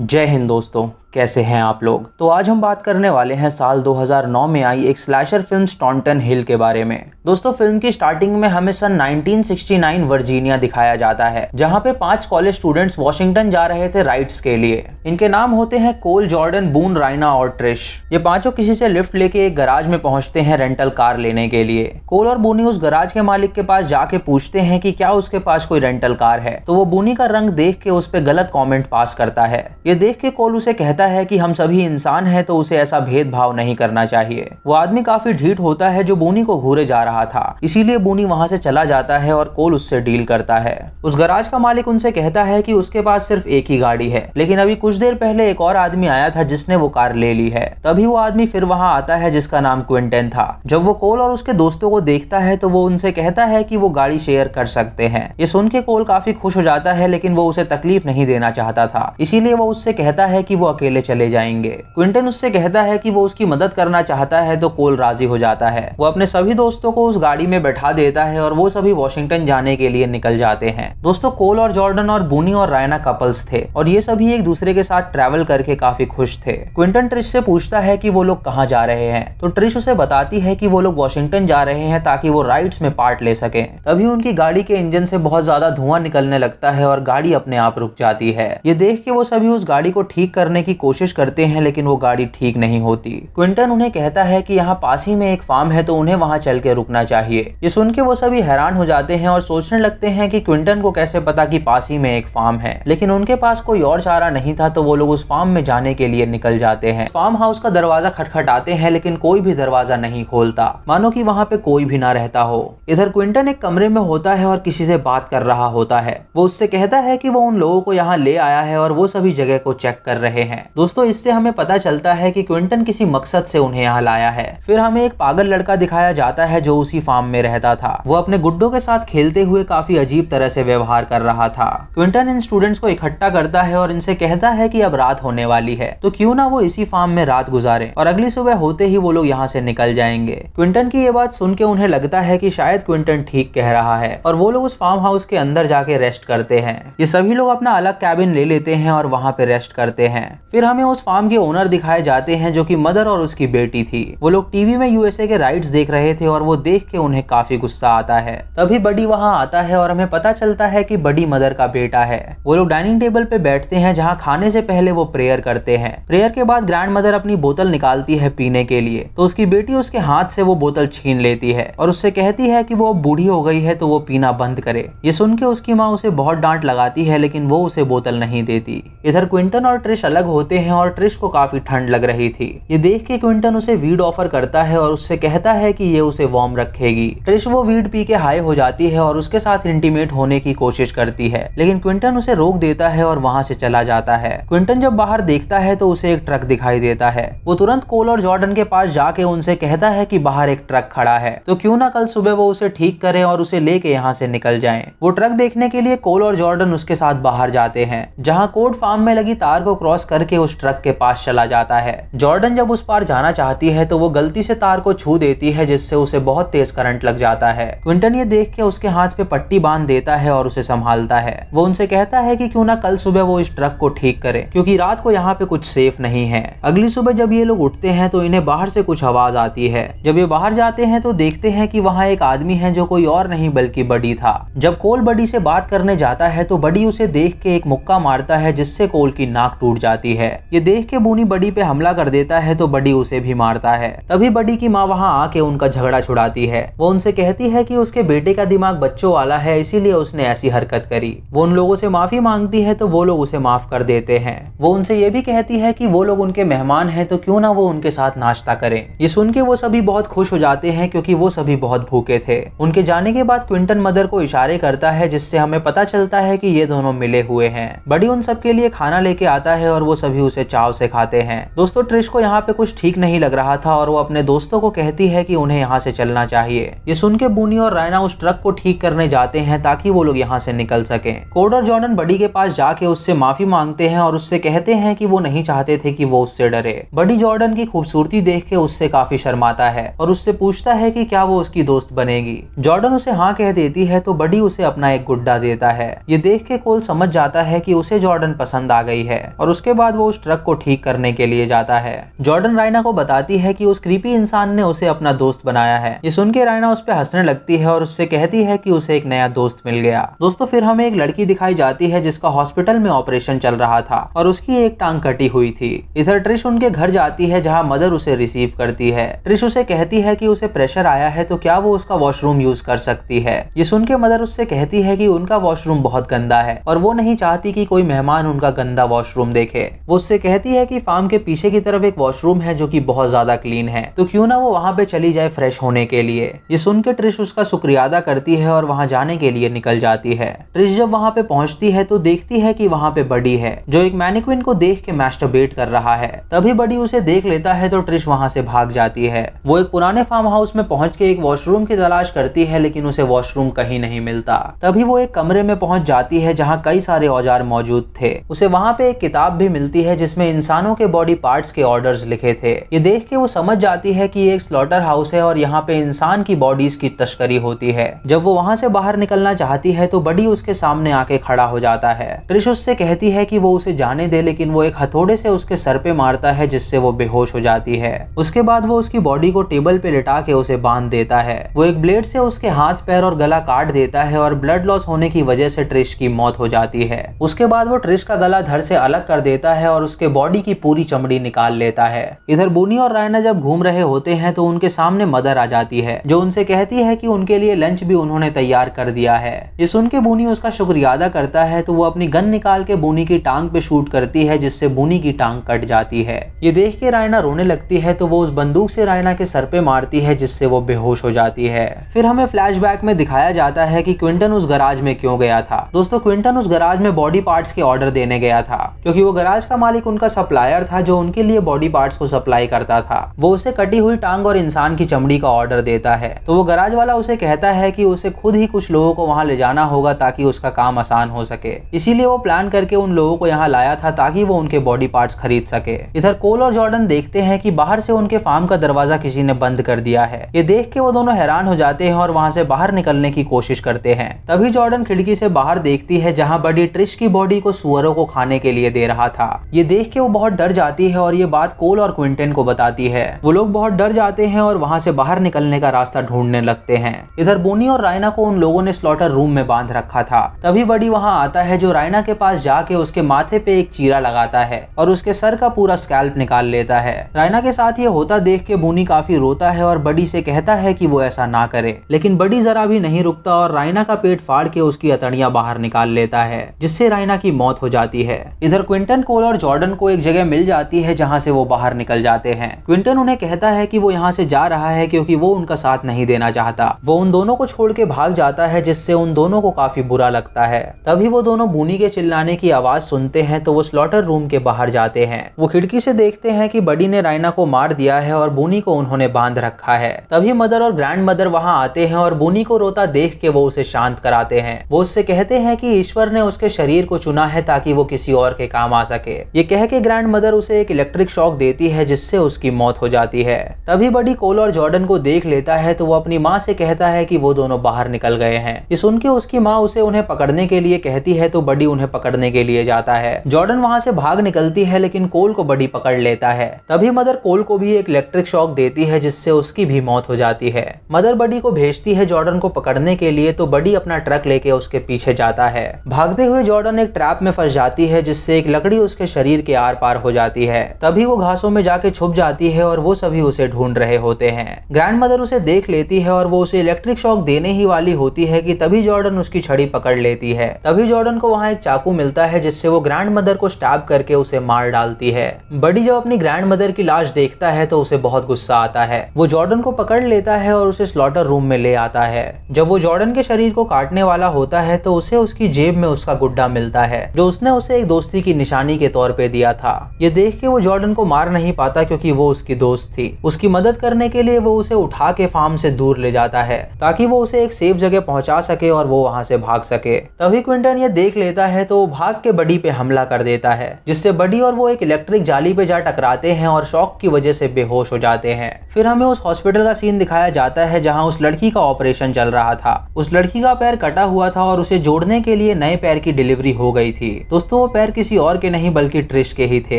जय हिंद दोस्तों कैसे हैं आप लोग तो आज हम बात करने वाले हैं साल 2009 में आई एक स्लैशर फिल्म स्टॉन्टन हिल के बारे में दोस्तों फिल्म की स्टार्टिंग में हमें सन 1969 वर्जीनिया दिखाया जाता है जहां पे पांच कॉलेज स्टूडेंट्स वॉशिंगटन जा रहे थे राइट्स के लिए इनके नाम होते हैं कोल जॉर्डन बून राइना और ट्रिश ये पांचों किसी से लिफ्ट लेके एक गराज में पहुंचते हैं रेंटल कार लेने के लिए कोल और बूनी उस गराज के मालिक के पास जाके पूछते हैं कि क्या उसके पास कोई रेंटल कार है तो वो बूनी का रंग देख के उस पर गलत कॉमेंट पास करता है ये देख के कोल उसे कहता कहता है कि हम सभी इंसान हैं तो उसे ऐसा भेदभाव नहीं करना चाहिए वो आदमी काफी ढीठ होता है जो बोनी को घूरे जा रहा था इसीलिए बोनी वहां से चला जाता है और कोल उससे डील करता है उस गराज का मालिक उनसे कहता है कि उसके पास सिर्फ एक ही गाड़ी है लेकिन अभी कुछ देर पहले एक और आदमी आया था जिसने वो कार ले ली है तभी वो आदमी फिर वहाँ आता है जिसका नाम क्विंटन था जब वो कोल और उसके दोस्तों को देखता है तो वो उनसे कहता है कि वो गाड़ी शेयर कर सकते हैं ये सुन के कोल काफी खुश हो जाता है लेकिन वो उसे तकलीफ नहीं देना चाहता था इसीलिए वो उससे कहता है कि वो अकेले अकेले चले जाएंगे क्विंटन उससे कहता है कि वो उसकी मदद करना चाहता है तो कोल राजी हो जाता है वो अपने सभी दोस्तों को उस गाड़ी में बैठा देता है और वो सभी वॉशिंगटन जाने के लिए निकल जाते हैं दोस्तों कोल और जॉर्डन और बूनी और रायना कपल्स थे और ये सभी एक दूसरे के साथ ट्रेवल करके काफी खुश थे क्विंटन ट्रिश से पूछता है कि वो लोग कहाँ जा रहे हैं तो ट्रिश उसे बताती है कि वो लोग वॉशिंगटन जा रहे हैं ताकि वो राइड्स में पार्ट ले सके तभी उनकी गाड़ी के इंजन से बहुत ज्यादा धुआं निकलने लगता है और गाड़ी अपने आप रुक जाती है ये देख के वो सभी उस गाड़ी को ठीक करने की कोशिश करते हैं लेकिन वो गाड़ी ठीक नहीं होती क्विंटन उन्हें कहता है कि यहाँ पास ही में एक फार्म है तो उन्हें वहाँ चल के रुकना चाहिए ये सुन के वो सभी हैरान हो जाते हैं और सोचने लगते हैं कि क्विंटन को कैसे पता कि पास ही में एक फार्म है लेकिन उनके पास कोई और चारा नहीं था तो वो लोग उस फार्म में जाने के लिए निकल जाते हैं फार्म हाउस का दरवाजा खटखटाते हैं लेकिन कोई भी दरवाजा नहीं खोलता मानो की वहाँ पे कोई भी ना रहता हो इधर क्विंटन एक कमरे में होता है और किसी से बात कर रहा होता है वो उससे कहता है की वो उन लोगों को यहाँ ले आया है और वो सभी जगह को चेक कर रहे हैं दोस्तों इससे हमें पता चलता है कि क्विंटन किसी मकसद से उन्हें यहाँ लाया है फिर हमें एक पागल लड़का दिखाया जाता है जो उसी फार्म में रहता था वो अपने गुड्डो के साथ खेलते हुए काफी अजीब तरह से व्यवहार कर रहा था क्विंटन इन स्टूडेंट्स को इकट्ठा करता है और इनसे कहता है कि अब रात होने वाली है तो क्यों ना वो इसी फार्म में रात गुजारे और अगली सुबह होते ही वो लोग यहाँ से निकल जाएंगे क्विंटन की ये बात सुन के उन्हें लगता है कि शायद क्विंटन ठीक कह रहा है और वो लोग उस फार्म हाउस के अंदर जाके रेस्ट करते हैं ये सभी लोग अपना अलग कैबिन ले लेते हैं और वहाँ पे रेस्ट करते हैं फिर हमें उस फार्म के ओनर दिखाए जाते हैं जो कि मदर और उसकी बेटी थी वो लोग टीवी में यूएसए के राइट्स देख रहे थे और वो देख के उन्हें काफी गुस्सा आता है तभी बडी वहाँ आता है और हमें पता चलता है कि बडी मदर का बेटा है वो लोग डाइनिंग टेबल पे बैठते हैं जहाँ खाने से पहले वो प्रेयर करते हैं प्रेयर के बाद ग्रैंड मदर अपनी बोतल निकालती है पीने के लिए तो उसकी बेटी उसके हाथ से वो बोतल छीन लेती है और उससे कहती है कि वो बूढ़ी हो गई है तो वो पीना बंद करे ये सुन के उसकी माँ उसे बहुत डांट लगाती है लेकिन वो उसे बोतल नहीं देती इधर क्विंटन और ट्रिश अलग हो होते हैं और ट्रिश को काफी ठंड लग रही थी ये देख के क्विंटन उसे वीड ऑफर करता है और उससे कहता है कि ये उसे वार्म रखेगी ट्रिश वो वीड पी के हाई हो जाती है और उसके साथ इंटीमेट होने की कोशिश करती है लेकिन क्विंटन उसे रोक देता है और वहाँ से चला जाता है क्विंटन जब बाहर देखता है तो उसे एक ट्रक दिखाई देता है वो तुरंत कोल और जॉर्डन के पास जाके उनसे कहता है की बाहर एक ट्रक खड़ा है तो क्यों ना कल सुबह वो उसे ठीक करे और उसे लेके यहाँ से निकल जाए वो ट्रक देखने के लिए कोल और जॉर्डन उसके साथ बाहर जाते हैं जहाँ कोर्ट फार्म में लगी तार को क्रॉस करके करके उस ट्रक के पास चला जाता है जॉर्डन जब उस पार जाना चाहती है तो वो गलती से तार को छू देती है जिससे उसे बहुत तेज करंट लग जाता है क्विंटन ये देख के उसके हाथ पे पट्टी बांध देता है और उसे संभालता है वो उनसे कहता है कि क्यों ना कल सुबह वो इस ट्रक को ठीक करे क्योंकि रात को यहाँ पे कुछ सेफ नहीं है अगली सुबह जब ये लोग उठते हैं तो इन्हें बाहर से कुछ आवाज आती है जब ये बाहर जाते हैं तो देखते हैं कि वहाँ एक आदमी है जो कोई और नहीं बल्कि बडी था जब कोल बडी से बात करने जाता है तो बडी उसे देख के एक मुक्का मारता है जिससे कोल की नाक टूट जाती है है ये देख के बोनी बडी पे हमला कर देता है तो बडी उसे भी मारता है तभी बडी की माँ वहाँ आके उनका झगड़ा छुड़ाती है वो उनसे कहती है की उसके बेटे का दिमाग बच्चों वाला है इसीलिए उसने ऐसी हरकत करी वो उन लोगों से माफी मांगती है तो वो लोग उसे माफ कर देते हैं वो उनसे ये भी कहती है की वो लोग उनके मेहमान है तो क्यों ना वो उनके साथ नाश्ता करें ये सुन के वो सभी बहुत खुश हो जाते हैं क्योंकि वो सभी बहुत भूखे थे उनके जाने के बाद क्विंटन मदर को इशारे करता है जिससे हमें पता चलता है कि ये दोनों मिले हुए हैं बड़ी उन सब के लिए खाना लेके आता है और वो सभी सभी उसे चाव से खाते हैं दोस्तों ट्रिश को यहाँ पे कुछ ठीक नहीं लग रहा था और वो अपने दोस्तों को कहती है कि उन्हें यहाँ से चलना चाहिए ये सुन के बुनी और रायना उस ट्रक को ठीक करने जाते हैं ताकि वो लोग यहाँ से निकल सके कोड और जॉर्डन बडी के पास जाके उससे माफी मांगते हैं और उससे कहते हैं कि वो नहीं चाहते थे कि वो उससे डरे बडी जॉर्डन की खूबसूरती देख के उससे काफी शर्माता है और उससे पूछता है कि क्या वो उसकी दोस्त बनेगी जॉर्डन उसे हाँ कह देती है तो बडी उसे अपना एक गुड्डा देता है ये देख के कोल समझ जाता है की उसे जॉर्डन पसंद आ गई है और उसके बाद वो वो उस ट्रक को ठीक करने के लिए जाता है जॉर्डन रायना को बताती है कि उस क्रीपी इंसान ने उसे अपना दोस्त बनाया है ये सुन के रायना उस पर हंसने लगती है और उससे कहती है कि उसे एक नया दोस्त मिल गया दोस्तों फिर हमें एक लड़की दिखाई जाती है जिसका हॉस्पिटल में ऑपरेशन चल रहा था और उसकी एक टांग कटी हुई थी इधर ट्रिश उनके घर जाती है जहाँ मदर उसे रिसीव करती है ट्रिश उसे कहती है की उसे प्रेशर आया है तो क्या वो उसका वॉशरूम यूज कर सकती है ये सुन के मदर उससे कहती है की उनका वॉशरूम बहुत गंदा है और वो नहीं चाहती की कोई मेहमान उनका गंदा वॉशरूम देखे वो उससे कहती है कि फार्म के पीछे की तरफ एक वॉशरूम है जो कि बहुत ज्यादा क्लीन है तो क्यों ना वो वहां पे चली जाए फ्रेश होने के लिए ये सुन के ट्रिश उसका शुक्रिया अदा करती है और वहां जाने के लिए निकल जाती है ट्रिश जब वहां पे पहुंचती है तो देखती है कि वहां पे बडी है जो एक मैनिक्विन को देख के मैस्टरबेट कर रहा है तभी बडी उसे देख लेता है तो ट्रिश वहां से भाग जाती है वो एक पुराने फार्म हाउस में पहुंच के एक वॉशरूम की तलाश करती है लेकिन उसे वॉशरूम कहीं नहीं मिलता तभी वो एक कमरे में पहुंच जाती है जहाँ कई सारे औजार मौजूद थे उसे वहां पे एक किताब भी मिलती होती है जिसमें इंसानों के बॉडी पार्ट्स के ऑर्डर्स लिखे थे ये देख के वो समझ जाती है कि ये एक स्लॉटर हाउस है और यहाँ पे इंसान की बॉडीज की तस्करी होती है जब वो वहाँ से बाहर निकलना चाहती है तो बडी उसके सामने आके खड़ा हो जाता है क्रिश उससे कहती है कि वो उसे जाने दे लेकिन वो एक हथौड़े से उसके सर पे मारता है जिससे वो बेहोश हो जाती है उसके बाद वो उसकी बॉडी को टेबल पे लिटा के उसे बांध देता है वो एक ब्लेड से उसके हाथ पैर और गला काट देता है और ब्लड लॉस होने की वजह से ट्रिश की मौत हो जाती है उसके बाद वो ट्रिश का गला धड़ से अलग कर देता है है और उसके बॉडी की पूरी चमड़ी निकाल लेता है इधर बुनी और रायना जब घूम रहे होते हैं तो उनके सामने मदर आ जाती है जो उनसे कहती है कि उनके लिए लंच भी उन्होंने तैयार कर दिया है ये सुन के बुनी उसका शुक्रिया अदा करता है तो वो अपनी गन निकाल के बुनी की टांग पे शूट करती है जिससे बुनी की टांग कट जाती है ये देख के रायना रोने लगती है तो वो उस बंदूक से रायना के सर पे मारती है जिससे वो बेहोश हो जाती है फिर हमें फ्लैशबैक में दिखाया जाता है कि क्विंटन उस गराज में क्यों गया था दोस्तों क्विंटन उस गराज में बॉडी पार्ट्स के ऑर्डर देने गया था क्योंकि वो गराज का मालिक उनका सप्लायर था जो उनके लिए बॉडी पार्ट्स को सप्लाई करता था वो उसे कटी हुई टांग और इंसान की चमड़ी का ऑर्डर देता है तो वो गराज वाला उसे कहता है कि उसे खुद ही कुछ लोगों को वहाँ ले जाना होगा ताकि उसका काम आसान हो सके इसीलिए वो प्लान करके उन लोगों को यहाँ लाया था ताकि वो उनके बॉडी पार्ट खरीद सके इधर कोल और जॉर्डन देखते हैं कि बाहर से उनके फार्म का दरवाजा किसी ने बंद कर दिया है ये देख के वो दोनों हैरान हो जाते हैं और वहाँ से बाहर निकलने की कोशिश करते हैं तभी जॉर्डन खिड़की से बाहर देखती है जहाँ बडी ट्रिश की बॉडी को सुअरों को खाने के लिए दे रहा था ये देख के वो बहुत डर जाती है और ये बात कोल और क्विंटन को बताती है वो लोग बहुत डर जाते हैं और वहाँ से बाहर निकलने का रास्ता ढूंढने लगते हैं इधर बोनी और रायना को उन लोगों ने स्लॉटर रूम में बांध रखा था तभी बड़ी वहाँ आता है जो रायना के पास जाके उसके माथे पे एक चीरा लगाता है और उसके सर का पूरा स्कैल्प निकाल लेता है रायना के साथ ये होता देख के बोनी काफी रोता है और बड़ी से कहता है कि वो ऐसा ना करे लेकिन बड़ी जरा भी नहीं रुकता और रायना का पेट फाड़ के उसकी अतड़िया बाहर निकाल लेता है जिससे रायना की मौत हो जाती है इधर क्विंटन कोल और और जॉर्डन को एक जगह मिल जाती है जहाँ से वो बाहर निकल जाते हैं क्विंटन उन्हें कहता है कि वो यहाँ से जा रहा है क्योंकि वो उनका साथ नहीं देना चाहता वो उन दोनों को छोड़ के भाग जाता है जिससे उन दोनों को काफी बुरा लगता है तभी वो दोनों बूनी के चिल्लाने की आवाज सुनते हैं तो वो स्लॉटर रूम के बाहर जाते हैं वो खिड़की से देखते हैं कि बडी ने रायना को मार दिया है और बूनी को उन्होंने बांध रखा है तभी मदर और ग्रैंड मदर वहाँ आते हैं और बूनी को रोता देख के वो उसे शांत कराते हैं वो उससे कहते हैं कि ईश्वर ने उसके शरीर को चुना है ताकि वो किसी और के काम आ सके ये कह के ग्रैंड मदर उसे एक इलेक्ट्रिक शॉक देती है जिससे उसकी मौत हो जाती है तभी बडी कोल और जॉर्डन को देख लेता है तो वो अपनी माँ से कहता है कि वो दोनों बाहर निकल गए हैं ये सुन के उसकी माँ उसे उन्हें पकड़ने के लिए कहती है तो बडी उन्हें पकड़ने के लिए जाता है जॉर्डन वहाँ से भाग निकलती है लेकिन कोल को बडी पकड़ लेता है तभी मदर कोल को भी एक इलेक्ट्रिक शॉक देती है जिससे उसकी भी मौत हो जाती है मदर बडी को भेजती है जॉर्डन को पकड़ने के लिए तो बडी अपना ट्रक लेके उसके पीछे जाता है भागते हुए जॉर्डन एक ट्रैप में फंस जाती है जिससे एक लकड़ी उसके शरीर के आर पार हो जाती है तभी वो घासों में जाके छुप जाती है और वो सभी उसे ढूंढ रहे होते हैं ग्रैंड मदर उसे देख लेती है और वो उसे इलेक्ट्रिक शॉक देने ही वाली होती है कि तभी जॉर्डन उसकी छड़ी पकड़ लेती है तभी जॉर्डन को वहाँ एक चाकू मिलता है जिससे वो ग्रैंड मदर को स्टैब करके उसे मार डालती है बडी जब अपनी ग्रैंड मदर की लाश देखता है तो उसे बहुत गुस्सा आता है वो जॉर्डन को पकड़ लेता है और उसे स्लॉटर रूम में ले आता है जब वो जॉर्डन के शरीर को काटने वाला होता है तो उसे उसकी जेब में उसका गुड्डा मिलता है जो उसने उसे एक दोस्ती की निशानी के तौर तौर पे दिया था ये देख के वो जॉर्डन को मार नहीं पाता क्योंकि वो उसकी दोस्त थी उसकी मदद करने के लिए वो उसे उठा के फार्म से दूर ले जाता है ताकि वो उसे एक सेफ जगह पहुंचा सके और वो वहां से भाग सके तभी क्विंटन ये देख लेता है तो वो भाग के बडी पे हमला कर देता है जिससे बडी और वो एक इलेक्ट्रिक जाली पे जा टकराते हैं और शौक की वजह से बेहोश हो जाते हैं फिर हमें उस हॉस्पिटल का सीन दिखाया जाता है जहाँ उस लड़की का ऑपरेशन चल रहा था उस लड़की का पैर कटा हुआ था और उसे जोड़ने के लिए नए पैर की डिलीवरी हो गई थी दोस्तों वो पैर किसी और के नहीं बल्कि की ट्रिश के ही थे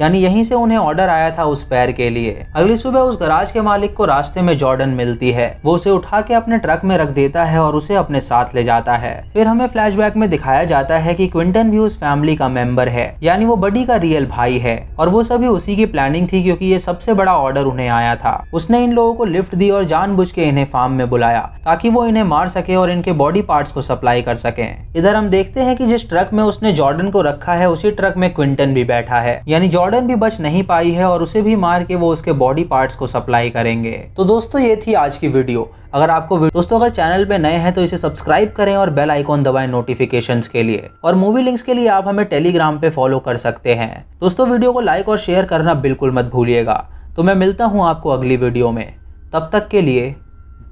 यानी यहीं से उन्हें ऑर्डर आया था उस पैर के लिए अगली सुबह उस गराज के मालिक को रास्ते में जॉर्डन मिलती है वो उसे उठा के अपने ट्रक में रख देता है और उसे अपने साथ ले जाता है फिर हमें फ्लैश में दिखाया जाता है की क्विंटन भी उस फैमिली का मेंबर है यानी वो बडी का रियल भाई है और वो सभी उसी की प्लानिंग थी क्योंकि ये सबसे बड़ा ऑर्डर उन्हें आया था उसने इन लोगों को लिफ्ट दी और जान के इन्हें फार्म में बुलाया ताकि वो इन्हें मार सके और इनके बॉडी पार्ट्स को सप्लाई कर सके इधर हम देखते हैं कि जिस ट्रक में उसने जॉर्डन को रखा है उसी ट्रक में क्विंटन भी भी बैठा है यानी जॉर्डन भी बच नहीं पाई है और उसे भी मार के वो उसके बॉडी पार्ट्स को सप्लाई करेंगे तो दोस्तों ये थी आज की वीडियो अगर आपको दोस्तों अगर चैनल पे नए हैं तो इसे सब्सक्राइब करें और बेल आइकॉन दबाएं नोटिफिकेशंस के लिए और मूवी लिंक्स के लिए आप हमें टेलीग्राम पे फॉलो कर सकते हैं दोस्तों वीडियो को लाइक और शेयर करना बिल्कुल मत भूलिएगा तो मैं मिलता हूँ आपको अगली वीडियो में तब तक के लिए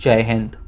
जय हिंद